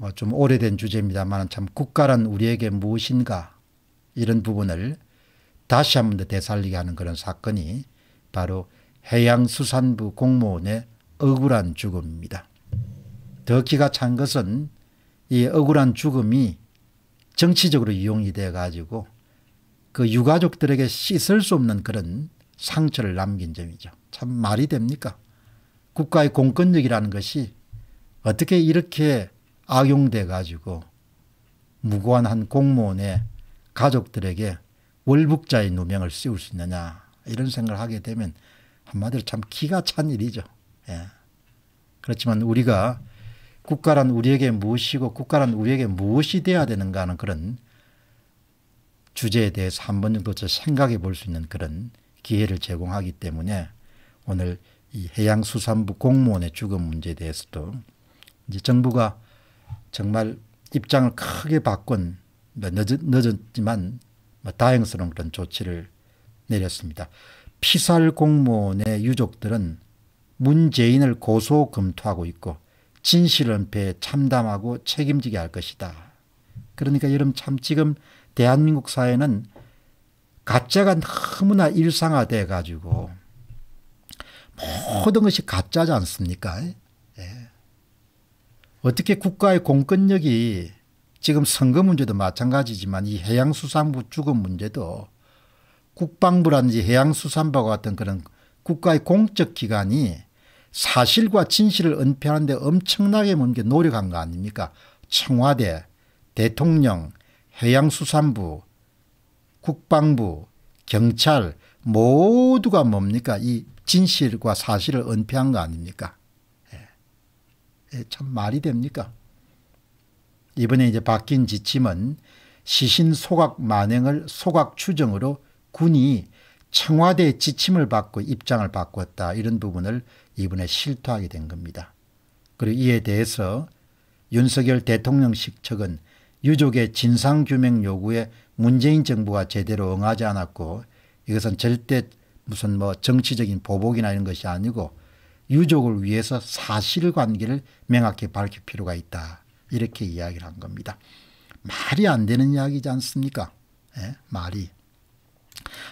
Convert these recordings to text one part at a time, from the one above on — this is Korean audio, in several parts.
뭐 좀 오래된 주제입니다만 참 국가란 우리에게 무엇인가 이런 부분을 다시 한 번 더 되살리게 하는 그런 사건이 바로 해양수산부 공무원의 억울한 죽음입니다. 더 기가 찬 것은 이 억울한 죽음이 정치적으로 이용이 돼 가지고 그 유가족들에게 씻을 수 없는 그런 상처를 남긴 점이죠. 참 말이 됩니까? 국가의 공권력이라는 것이 어떻게 이렇게 악용돼 가지고 무고한 공무원의 가족들에게 월북자의 누명을 씌울 수 있느냐 이런 생각을 하게 되면 한마디로 참 기가 찬 일이죠. 예. 그렇지만 우리가 국가란 우리에게 무엇이고 국가란 우리에게 무엇이 돼야 되는가 하는 그런 주제에 대해서 한번 정도 생각해 볼 수 있는 그런 기회를 제공하기 때문에 오늘 이 해양수산부 공무원의 죽음 문제에 대해서도 이제 정부가 정말 입장을 크게 바꾼 뭐 늦었, 늦었지만 뭐 다행스러운 그런 조치를 내렸습니다. 피살 공무원의 유족들은 문재인을 고소 검토하고 있고 진실 은폐에 참담하고 책임지게 할 것이다. 그러니까 여러분 참 지금 대한민국 사회는 가짜가 너무나 일상화돼 가지고 모든 것이 가짜지 않습니까? 어떻게 국가의 공권력이 지금 선거 문제도 마찬가지지만 이 해양수산부 죽거 문제도 국방부라든지 해양수산부와 같은 그런 국가의 공적 기관이 사실과 진실을 은폐하는 데 엄청나게 먼게 노력한 거 아닙니까 청와대 대통령 해양수산부 국방부 경찰 모두가 뭡니까 이 진실과 사실을 은폐한 거 아닙니까 참 말이 됩니까? 이번에 이제 바뀐 지침은 시신 소각 만행을 소각 추정으로 군이 청와대 지침을 받고 입장을 바꿨다 이런 부분을 이번에 실토하게 된 겁니다. 그리고 이에 대해서 윤석열 대통령 측은 유족의 진상규명 요구에 문재인 정부가 제대로 응하지 않았고 이것은 절대 무슨 뭐 정치적인 보복이나 이런 것이 아니고 유족을 위해서 사실관계를 명확히 밝힐 필요가 있다. 이렇게 이야기를 한 겁니다. 말이 안 되는 이야기지 않습니까? 예? 말이.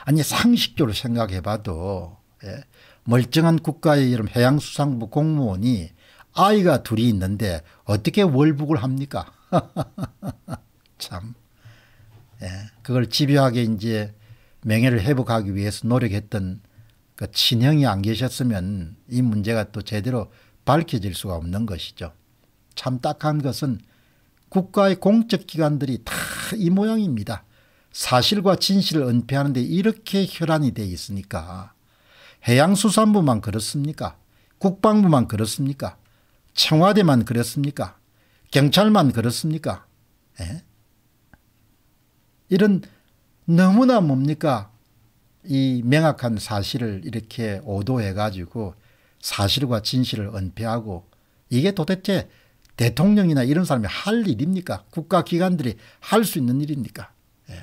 아니 상식적으로 생각해봐도 예? 멀쩡한 국가의 이름 해양수산부 공무원이 아이가 둘이 있는데 어떻게 월북을 합니까? 참. 예, 그걸 집요하게 이제 명예를 회복하기 위해서 노력했던 그 친형이 안 계셨으면 이 문제가 또 제대로 밝혀질 수가 없는 것이죠. 참 딱한 것은 국가의 공적기관들이 다 이 모양입니다. 사실과 진실을 은폐하는데 이렇게 혈안이 돼 있으니까 해양수산부만 그렇습니까? 국방부만 그렇습니까? 청와대만 그렇습니까? 경찰만 그렇습니까? 에? 예? 이런 너무나 뭡니까? 이 명확한 사실을 이렇게 오도해 가지고 사실과 진실을 은폐하고 이게 도대체 대통령이나 이런 사람이 할 일입니까? 국가기관들이 할 수 있는 일입니까? 예.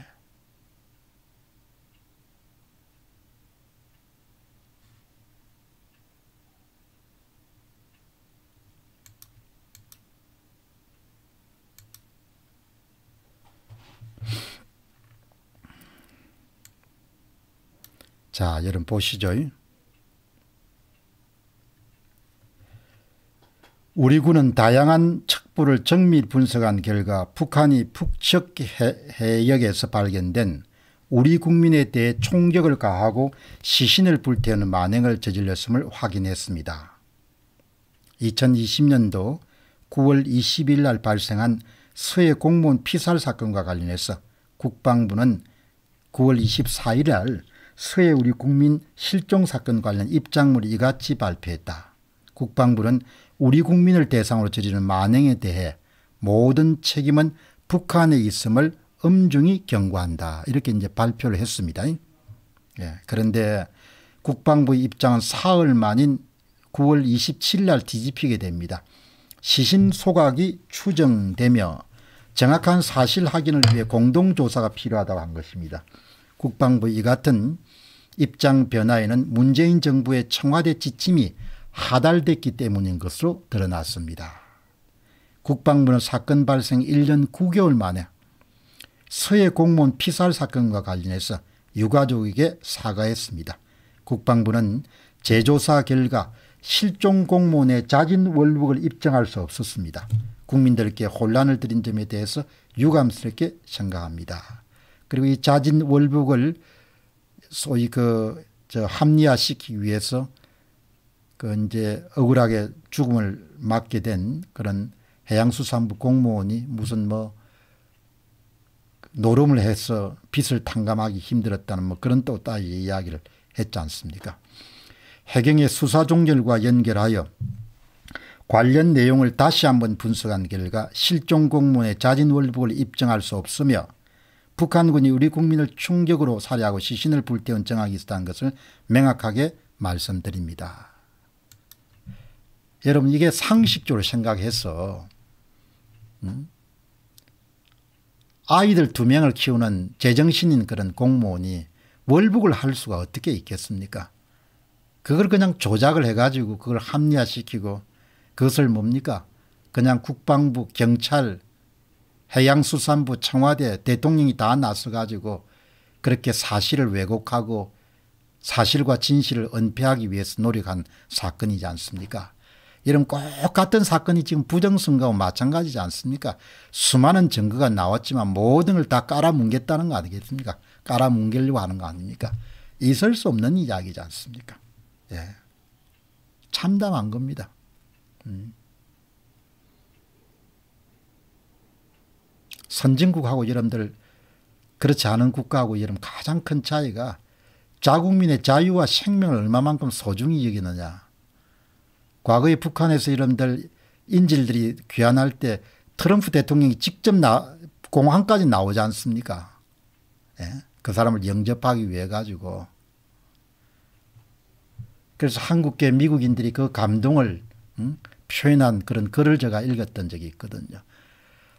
자, 여러분 보시죠. 우리 군은 다양한 척부를 정밀 분석한 결과 북한이 북측 해역에서 발견된 우리 국민에 대해 총격을 가하고 시신을 불태우는 만행을 저질렀음을 확인했습니다. 2020년도 9월 20일 날 발생한 서해 공무원 피살 사건과 관련해서 국방부는 9월 24일 날 서해 우리 국민 실종 사건 관련 입장문을 이같이 발표했다. 국방부는 우리 국민을 대상으로 저지른 만행에 대해 모든 책임은 북한에 있음을 엄중히 경고한다. 이렇게 이제 발표를 했습니다. 예. 그런데 국방부 입장은 사흘 만인 9월 27일 날 뒤집히게 됩니다. 시신 소각이 추정되며 정확한 사실 확인을 위해 공동조사가 필요하다고 한 것입니다. 국방부 이 같은 입장 변화에는 문재인 정부의 청와대 지침이 하달됐기 때문인 것으로 드러났습니다. 국방부는 사건 발생 1년 9개월 만에 서해 공무원 피살 사건과 관련해서 유가족에게 사과했습니다. 국방부는 재조사 결과 실종 공무원의 자진 월북을 입증할 수 없었습니다. 국민들께 혼란을 드린 점에 대해서 유감스럽게 생각합니다. 그리고 이 자진 월북을 소위 그 저 합리화시키기 위해서 그 이제 억울하게 죽음을 맞게 된 그런 해양수산부 공무원이 무슨 뭐 그 노름을 해서 빚을 탕감하기 힘들었다는 뭐 그런 또따위 이야기를 했지 않습니까 해경의 수사 종결과 연결하여 관련 내용을 다시 한번 분석한 결과 실종 공무원의 자진 월북을 입증할 수 없으며 북한군이 우리 국민을 충격으로 살해하고 시신을 불태운 정황이 있었다는 것을 명확하게 말씀드립니다. 여러분 이게 상식적으로 생각해서 음? 아이들 두 명을 키우는 제정신인 그런 공무원이 월북을 할 수가 어떻게 있겠습니까? 그걸 그냥 조작을 해가지고 그걸 합리화시키고 그것을 뭡니까? 그냥 국방부, 경찰, 해양수산부 청와대 대통령이 다 나서가지고 그렇게 사실을 왜곡하고 사실과 진실을 은폐하기 위해서 노력한 사건이지 않습니까 이런 꼭 같은 사건이 지금 부정선거와 마찬가지지 않습니까 수많은 증거가 나왔지만 모든 걸 다 깔아뭉갰다는 거 아니겠습니까 깔아뭉개려고 하는 거 아닙니까 있을 수 없는 이야기지 않습니까 예. 참담한 겁니다 음. 선진국하고 여러분들 그렇지 않은 국가하고 여러분 가장 큰 차이가 자국민의 자유와 생명을 얼마만큼 소중히 여기느냐. 과거에 북한에서 여러분들 인질들이 귀환할 때 트럼프 대통령이 직접 나, 공항까지 나오지 않습니까? 예? 그 사람을 영접하기 위해 가지고. 그래서 한국계 미국인들이 그 감동을 음? 표현한 그런 글을 제가 읽었던 적이 있거든요.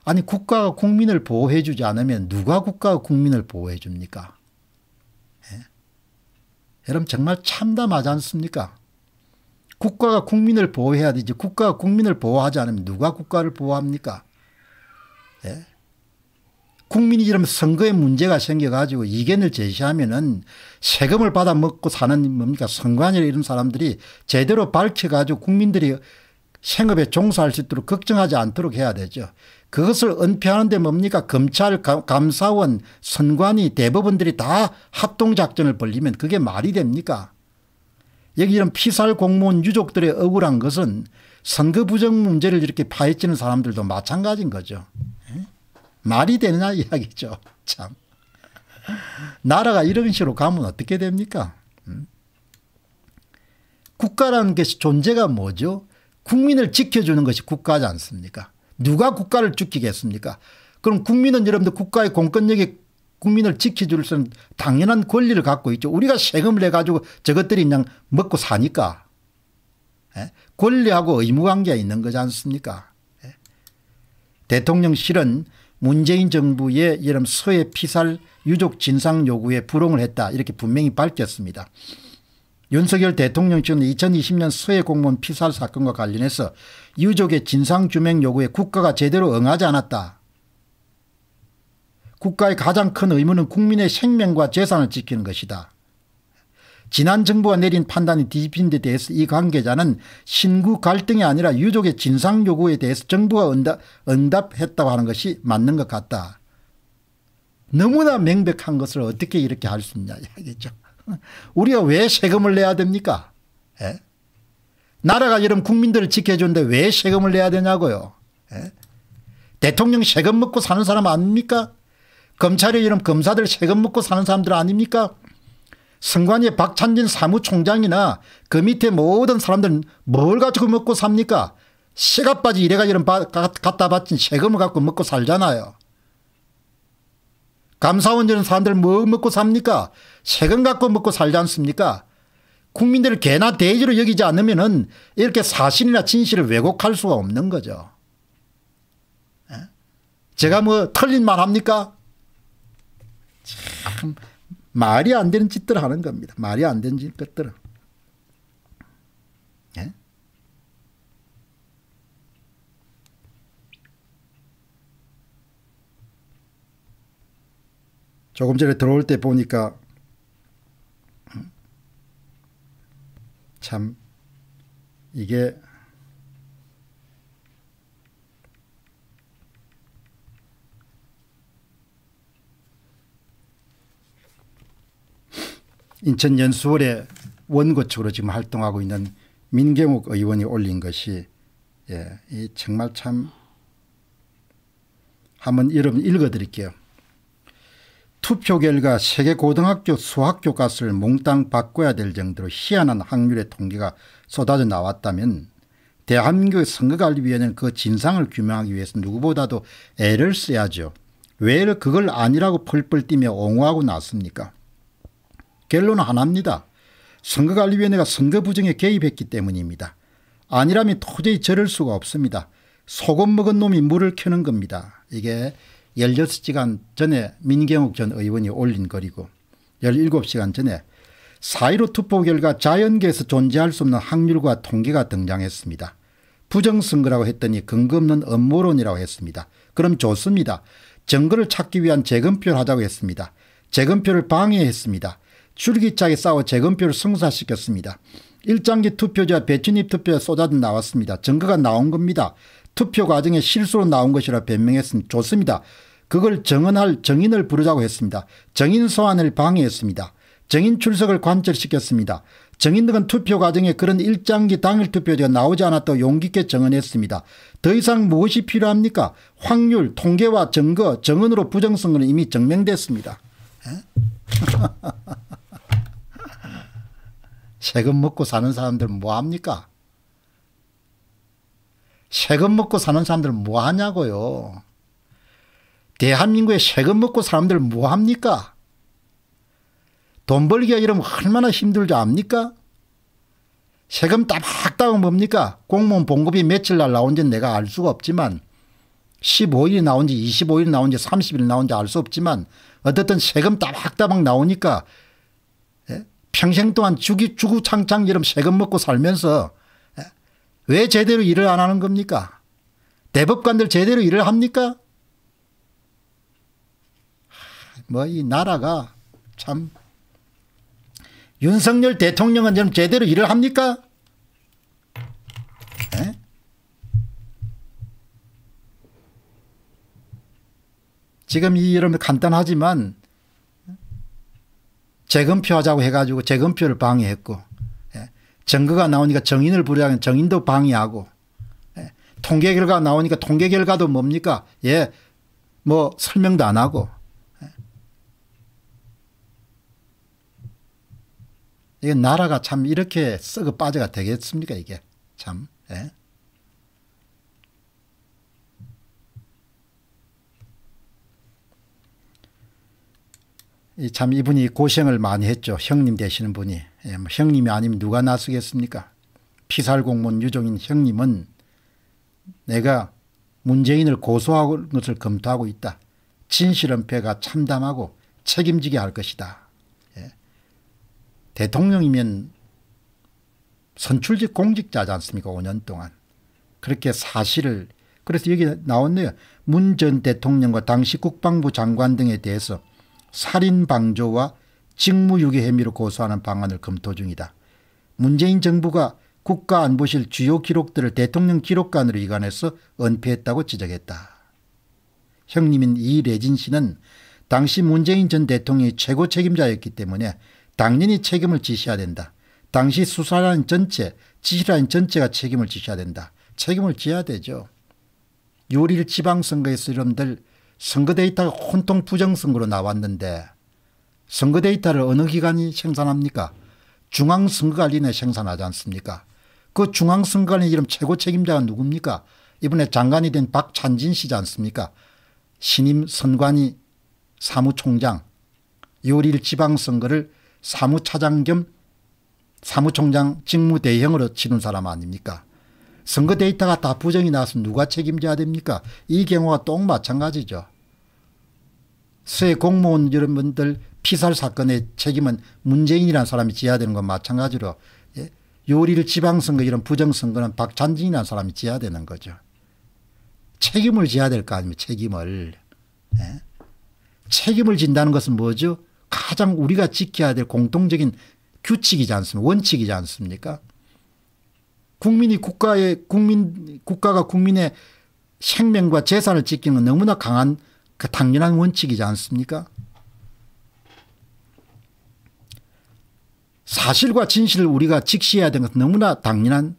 아니 국가가 국민을 보호해 주지 않으면 누가 국가가 국민을 보호해 줍니까? 예? 여러분 정말 참담하지 않습니까? 국가가 국민을 보호해야 되지 국가가 국민을 보호하지 않으면 누가 국가를 보호합니까? 예? 국민이 이러면 선거에 문제가 생겨가지고 이견을 제시하면은 세금을 받아 먹고 사는 뭡니까 선관위나 이런 사람들이 제대로 밝혀가지고 국민들이 생업에 종사할 수 있도록 걱정하지 않도록 해야 되죠. 그것을 은폐하는데 뭡니까 검찰 감사원 선관위 대법원들이 다 합동작전을 벌리면 그게 말이 됩니까 여기 이런 피살 공무원 유족들의 억울한 것은 선거 부정 문제를 이렇게 파헤치는 사람들도 마찬가지인 거죠. 예? 말이 되느냐 이야기죠. 참. 나라가 이런 식으로 가면 어떻게 됩니까? 음? 국가라는 것 존재가 뭐죠? 국민을 지켜주는 것이 국가지 않습니까? 누가 국가를 지키겠습니까 그럼 국민은 여러분들 국가의 공권력이 국민을 지켜줄 수 있는 당연한 권리를 갖고 있죠. 우리가 세금을 내가지고 저것들이 그냥 먹고 사니까. 예? 권리하고 의무관계가 있는 거지 않습니까 예? 대통령실은 문재인 정부의 이런 서해 피살 유족 진상 요구에 불응을 했다 이렇게 분명히 밝혔습니다. 윤석열 대통령 측은 2020년 서해 공무원 피살 사건과 관련해서 유족의 진상규명 요구에 국가가 제대로 응하지 않았다. 국가의 가장 큰 의무는 국민의 생명과 재산을 지키는 것이다. 지난 정부가 내린 판단이 뒤집힌 데 대해서 이 관계자는 신구 갈등이 아니라 유족의 진상 요구에 대해서 정부가 응답, 응답했다고 하는 것이 맞는 것 같다. 너무나 명백한 것을 어떻게 이렇게 할 수 있냐 이야죠 우리가 왜 세금을 내야 됩니까? 에? 예? 나라가 이런 국민들을 지켜주는데 왜 세금을 내야 되냐고요. 에? 예? 대통령 세금 먹고 사는 사람 아닙니까? 검찰이 이런 검사들 세금 먹고 사는 사람들 아닙니까? 선관위 박찬진 사무총장이나 그 밑에 모든 사람들은 뭘 가지고 먹고 삽니까? 시가빠지 이래가 이런 갖다 바친 세금을 갖고 먹고 살잖아요. 감사원들은 사람들 뭐 먹고 삽니까? 세금 갖고 먹고 살지 않습니까? 국민들을 개나 돼지로 여기지 않으면 은 이렇게 사실이나 진실을 왜곡할 수가 없는 거죠. 예? 제가 뭐 틀린 말 합니까? 참 말이 안 되는 짓들 하는 겁니다. 말이 안 되는 짓들. 조금 전에 들어올 때 보니까 참 이게 인천 연수원의 원고측으로 지금 활동하고 있는 민경욱 의원이 올린 것이 예, 이 정말 참 한번 여러분 읽어드릴게요. 투표 결과 세계 고등학교 수학 교과서를 몽땅 바꿔야 될 정도로 희한한 확률의 통계가 쏟아져 나왔다면 대한민국 의 선거관리위원회는 그 진상을 규명하기 위해서 누구보다도 애를 써야죠. 왜 그걸 아니라고 펄펄 뛰며 옹호하고 나왔습니까 결론은 하나입니다. 선거관리위원회가 선거 부정에 개입했기 때문입니다. 아니라면 도저히 저럴 수가 없습니다. 소금 먹은 놈이 물을 켜는 겁니다. 이게 16시간 전에 민경욱 전 의원이 올린 글이고 17시간 전에 4.15 투표 결과 자연계에서 존재할 수 없는 확률과 통계가 등장했습니다. 부정선거라고 했더니 근거 없는 음모론이라고 했습니다. 그럼 좋습니다. 증거를 찾기 위한 재검표를 하자고 했습니다. 재검표를 방해했습니다. 줄기차게 싸워 재검표를 승사시켰습니다 일장기 투표자 배추잎 투표에 쏟아져 나왔습니다. 증거가 나온 겁니다. 투표 과정에 실수로 나온 것이라 변명했으니 좋습니다. 그걸 정언할 정인을 부르자고 했습니다. 정인 소환을 방해했습니다. 정인 출석을 관철시켰습니다. 정인 등은 투표 과정에 그런 일장기 당일 투표제가 나오지 않았다고 용기 있게 정언했습니다. 더 이상 무엇이 필요합니까? 확률, 통계와 증거, 정언으로 부정선거는 이미 증명됐습니다. 세금 먹고 사는 사람들 뭐합니까? 세금 먹고 사는 사람들 뭐하냐고요. 대한민국에 세금 먹고 사람들 뭐합니까? 돈 벌기가 이러면 얼마나 힘들지 압니까? 세금 따박따박 뭡니까? 공무원 봉급이 며칠 날 나온지 내가 알 수가 없지만 15일이 나온지 25일 나온지 30일 나온지 알 수 없지만 어쨌든 세금 따박따박 나오니까 예? 평생 동안 주기 주구창창 이런 세금 먹고 살면서 예? 왜 제대로 일을 안 하는 겁니까? 대법관들 제대로 일을 합니까? 뭐이 나라가 참 윤석열 대통령은 좀 제대로 일을 합니까? 에? 네? 지금 이 이름 간단하지만 재검표 하자고 해가지고 재검표를 방해했고 예. 증거가 나오니까 정인을 부르자면 정인도 방해하고 예. 통계 결과 나오니까 통계 결과도 뭡니까? 예, 뭐 설명도 안 하고 이게 나라가 참 이렇게 썩어 빠져가 되겠습니까 이게 참. 예? 참 이분이 고생을 많이 했죠. 형님 되시는 분이. 예, 뭐 형님이 아니면 누가 나서겠습니까? 피살공무원 유종인 형님은 내가 문재인을 고소하는 것을 검토하고 있다. 진실은폐가 참담하고 책임지게 할 것이다. 대통령이면 선출직 공직자지 않습니까 5년 동안. 그렇게 사실을 그래서 여기 나왔네요. 문 전 대통령과 당시 국방부 장관 등에 대해서 살인방조와 직무유기 혐의로 고소하는 방안을 검토 중이다. 문재인 정부가 국가안보실 주요 기록들을 대통령 기록관으로 이관해서 은폐했다고 지적했다. 형님인 이레진 씨는 당시 문재인 전 대통령이 최고 책임자였기 때문에 당연히 책임을 지셔야 된다. 당시 수사라는 전체, 지시라는 전체가 책임을 지셔야 된다. 책임을 지어야 되죠. 6월 1 지방선거에서 여러분들 선거 데이터가 혼통 부정선거로 나왔는데 선거 데이터를 어느 기관이 생산합니까? 중앙선거관리는 생산하지 않습니까? 그 중앙선거관리 이름 최고 책임자가 누굽니까? 이번에 장관이 된 박찬진 씨지 않습니까? 신임 선관위 사무총장 6월 1 지방선거를 사무차장 겸 사무총장 직무대행으로 치는 사람 아닙니까? 선거 데이터가 다 부정이 나서 누가 책임져야 됩니까? 이 경우가 똑 마찬가지죠. 새 공무원 여러분들 피살 사건의 책임은 문재인이라는 사람이 지어야 되는 건 마찬가지로 예? 6월 지방선거 이런 부정선거는 박찬진이라는 사람이 지어야 되는 거죠. 책임을 지어야 될 거 아닙니까 책임을. 예? 책임을 진다는 것은 뭐죠? 가장 우리가 지켜야 될 공통적인 규칙이지 않습니까? 원칙이지 않습니까? 국민이 국가의 국민 국가가 국민의 생명과 재산을 지키는 너무나 강한 그 당연한 원칙이지 않습니까? 사실과 진실을 우리가 직시해야 되는 것은 너무나 당연한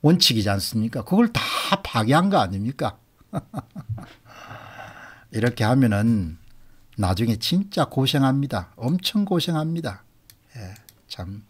원칙이지 않습니까? 그걸 다 파괴한 거 아닙니까? 이렇게 하면은 나중에 진짜 고생합니다. 엄청 고생합니다. 예, 참